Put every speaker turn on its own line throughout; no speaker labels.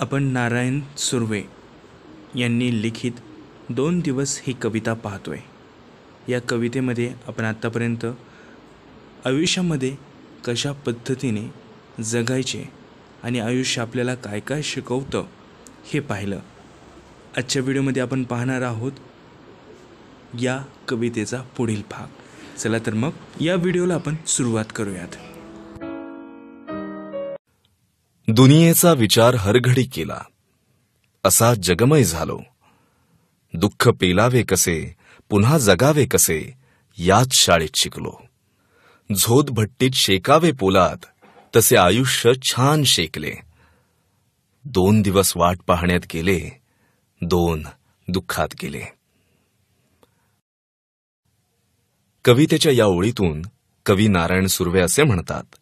आपण नारायण सुर्वे यांनी लिखित दोन दिवस ही कविता पाहतो आहे या कवितेमध्ये आपण आत्तापर्यंत आयुष्यामध्ये कशा पद्धतीने जगायचे आणि आयुष्य आपल्याला काय काय शिकवतं हे पाहिलं आजच्या व्हिडिओमध्ये आपण पाहणार आहोत या कवितेचा पुढील भाग चला तर मग या व्हिडिओला आपण सुरुवात करूयात
दुनियेचा विचार हरघडी केला असा जगमय झालो दुःख पेलावे कसे पुन्हा जगावे कसे याच शाळेत शिकलो झोत भट्टीत शेकावे पोलात तसे आयुष्य छान शेकले दोन दिवस वाट पाहण्यात गेले दोन दुःखात गेले कवितेच्या या ओळीतून कवी नारायण सुर्वे असे म्हणतात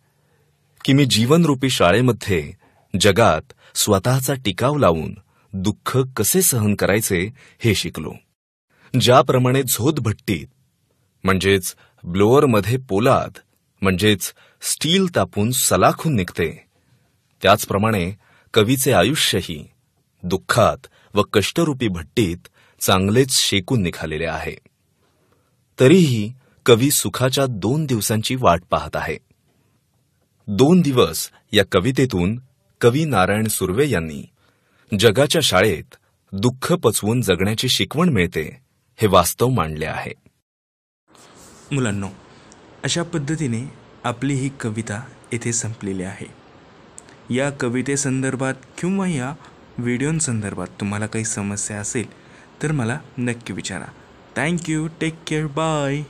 की मी जीवनरूपी शाळेमध्ये जगात स्वतःचा टिकाव लावून दुःख कसे सहन करायचे हे शिकलो ज्याप्रमाणे झोत भट्टीत म्हणजेच ब्लोअरमध्ये पोलाद म्हणजेच स्टील तापून सलाखून निघते त्याचप्रमाणे कवीचे आयुष्यही दुःखात व कष्टरूपी भट्टीत चांगलेच शेकून निघालेले आहे तरीही कवी सुखाच्या दोन दिवसांची वाट पाहत आहे दोन दिवस या कवितेतून कवी नारायण सुर्वे यांनी जगाच्या शाळेत दुःख पचवून जगण्याची शिकवण मिळते
हे वास्तव मांडले आहे मुलांनो अशा पद्धतीने आपली ही कविता येथे संपलेली आहे या कवितेसंदर्भात किंवा या व्हिडिओंसंदर्भात तुम्हाला काही समस्या असेल तर मला नक्की विचारा थँक्यू टेक केअर बाय